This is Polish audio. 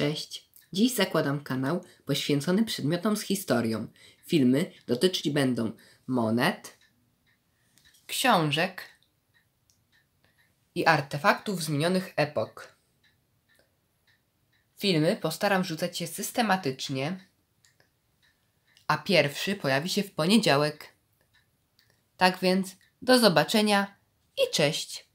Cześć! Dziś zakładam kanał poświęcony przedmiotom z historią. Filmy dotyczyć będą monet, książek i artefaktów z minionych epok. Filmy postaram rzucać się systematycznie, a pierwszy pojawi się w poniedziałek. Tak więc do zobaczenia i cześć!